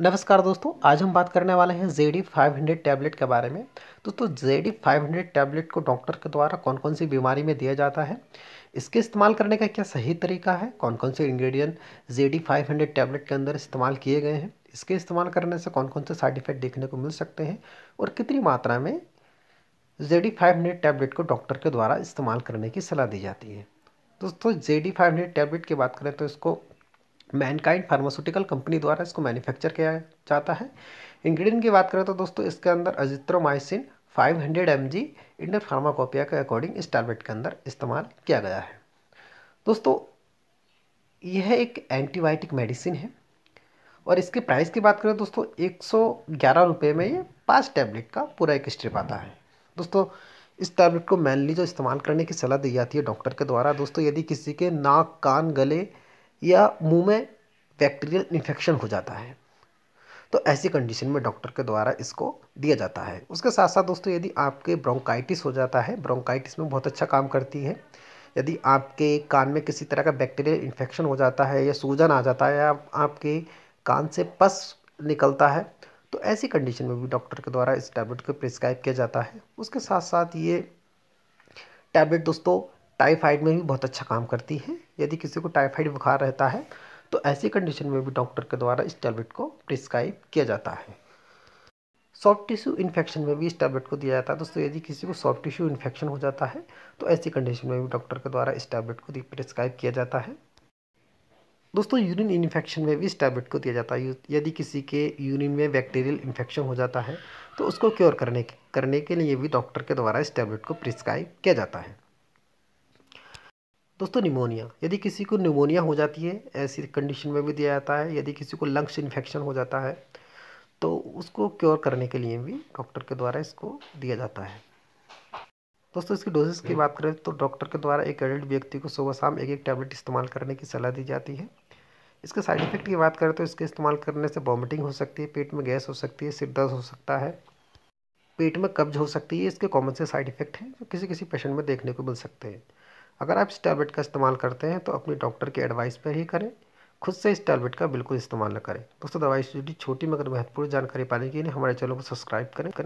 नमस्कार दोस्तों आज हम बात करने वाले हैं जेडी 500 टैबलेट के बारे में दोस्तों जेडी 500 टैबलेट को डॉक्टर के द्वारा कौन कौन सी बीमारी में दिया जाता है इसके इस्तेमाल करने का क्या सही तरीका है कौन कौन से इंग्रेडिएंट जेडी 500 टैबलेट के अंदर इस्तेमाल किए गए हैं इसके इस्तेमाल करने से कौन कौन से साइड इफेक्ट देखने को मिल सकते हैं और कितनी मात्रा में जेडी फाइव टैबलेट को डॉक्टर के द्वारा इस्तेमाल करने की सलाह दी जाती है दोस्तों जेडी फाइव टैबलेट की बात करें तो इसको मैनकाइंड फार्मास्यूटिकल कंपनी द्वारा इसको मैन्युफैक्चर किया जाता है इंग्रेडिएंट की बात करें तो दोस्तों इसके अंदर azithromycin 500 hundred M G Indian pharmacopoeia के अकॉर्डिंग इस टैबलेट के अंदर इस्तेमाल किया गया है दोस्तों यह एक एंटीबायोटिक मेडिसिन है और इसके प्राइस की बात करें तो दोस्तों एक सौ में ये पाँच टैबलेट का पूरा एक स्ट्रिप आता है दोस्तों इस टैबलेट को मैनली जो इस्तेमाल करने की सलाह दी जाती है डॉक्टर के द्वारा दोस्तों यदि किसी के नाक कान गले या मुंह में बैक्टीरियल इन्फेक्शन हो जाता है तो ऐसी कंडीशन में डॉक्टर के द्वारा इसको दिया जाता है उसके साथ साथ दोस्तों यदि आपके ब्रोंकाइटिस हो जाता है ब्रोंकाइटिस में बहुत अच्छा काम करती है यदि आपके कान में किसी तरह का बैक्टीरियल इन्फेक्शन हो जाता है या सूजन आ जाता है या आपके कान से पस निकलता है तो ऐसी कंडीशन में भी डॉक्टर के द्वारा इस टैबलेट को प्रिस्क्राइब किया जाता है उसके साथ साथ ये टैबलेट दोस्तों टाइफाइड में भी बहुत अच्छा काम करती है यदि किसी को टाइफाइड बुखार रहता है तो ऐसी कंडीशन में भी डॉक्टर के द्वारा इस टैबलेट को प्रिस्क्राइब किया जाता है सॉफ्ट टिश्यू इन्फेक्शन में भी इस टैबलेट को दिया जाता है दोस्तों यदि किसी को सॉफ्ट टिश्यू इन्फेक्शन हो जाता है तो ऐसी कंडीशन में भी डॉक्टर के द्वारा इस टैबलेट को प्रिस्क्राइब किया जाता है दोस्तों यूरिन इन्फेक्शन में भी इस टैबलेट को दिया जाता है यदि किसी के यूरिन में बैक्टीरियल इन्फेक्शन हो जाता है तो उसको क्योर करने करने के लिए भी डॉक्टर के द्वारा इस टैबलेट को प्रिस्क्राइब किया जाता है दोस्तों निमोनिया यदि किसी को निमोनिया हो जाती है ऐसी कंडीशन में भी दिया जाता है यदि किसी को लंग्स इन्फेक्शन हो जाता है तो उसको क्योर करने के लिए भी डॉक्टर के द्वारा इसको दिया जाता है दोस्तों इसकी डोजेस की बात करें तो डॉक्टर के द्वारा एक एडल्ट व्यक्ति को सुबह शाम एक एक टैबलेट इस्तेमाल करने की सलाह दी जाती है इसके साइड इफेक्ट की बात करें तो इसके इस्तेमाल करने से वॉमिटिंग हो सकती है पेट में गैस हो सकती है सिर दर्द हो सकता है पेट में कब्ज हो सकती है इसके कॉमन से साइड इफेक्ट हैं जो किसी किसी पेशेंट में देखने को मिल सकते हैं अगर आप इस टैबलेट का इस्तेमाल करते हैं तो अपने डॉक्टर की एडवाइस पर ही करें खुद से इस टैबलेट का बिल्कुल इस्तेमाल न करें दोस्तों दवाई छोटी मगर महत्वपूर्ण जानकारी पाने के लिए हमारे चैनल को सब्सक्राइब करें